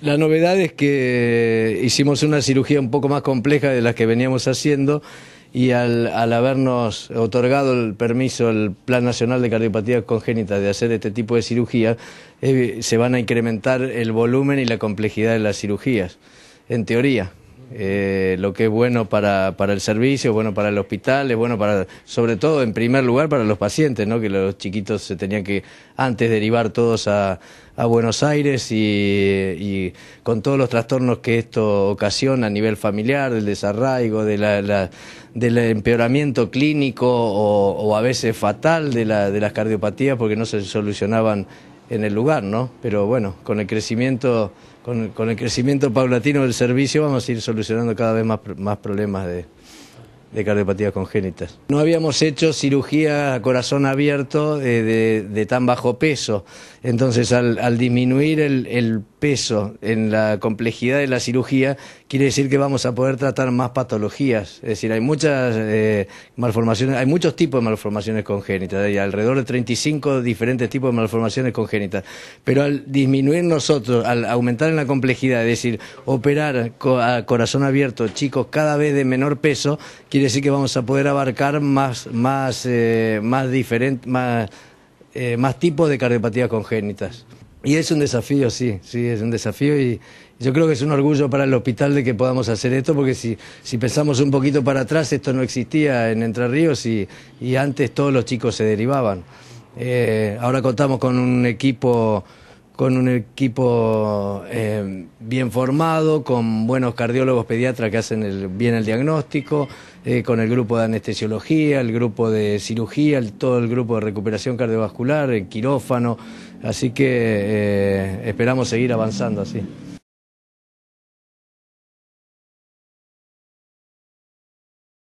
La novedad es que hicimos una cirugía un poco más compleja de las que veníamos haciendo y al, al, habernos otorgado el permiso, el Plan Nacional de Cardiopatía Congénita, de hacer este tipo de cirugía, eh, se van a incrementar el volumen y la complejidad de las cirugías, en teoría. Eh, lo que es bueno para, para el servicio, bueno para el hospital, es bueno para, sobre todo en primer lugar para los pacientes, ¿no? que los chiquitos se tenían que antes derivar todos a, Buenos Aires y, con todos los trastornos que esto ocasiona a nivel familiar, del desarraigo, de del empeoramiento clínico o, a veces fatal de las cardiopatías porque no se solucionaban en el lugar, ¿no? Pero bueno, con el crecimiento, con, el crecimiento paulatino del servicio vamos a ir solucionando cada vez más, más problemas de, de cardiopatías congénitas. No habíamos hecho cirugía a corazón abierto eh, de, tan bajo peso, entonces al, disminuir el peso en la complejidad de la cirugía, quiere decir que vamos a poder tratar más patologías. Es decir, hay muchas eh, malformaciones, hay muchos tipos de malformaciones congénitas, hay alrededor de 35 diferentes tipos de malformaciones congénitas. Pero al disminuir nosotros, al aumentar en la complejidad, es decir, operar a corazón abierto chicos cada vez de menor peso, quiere decir que vamos a poder abarcar más, más, eh, más, eh, más tipos de cardiopatías congénitas. Y es un desafío, sí, sí, es un desafío y yo creo que es un orgullo para el hospital de que podamos hacer esto, porque si, si pensamos un poquito para atrás, esto no existía en Entre Ríos y, y antes todos los chicos se derivaban. Eh, ahora contamos con un equipo con un equipo eh, bien formado, con buenos cardiólogos pediatras que hacen bien el diagnóstico, eh, con el grupo de anestesiología, el grupo de cirugía, todo el grupo de recuperación cardiovascular, el quirófano. Así que eh, esperamos seguir avanzando así.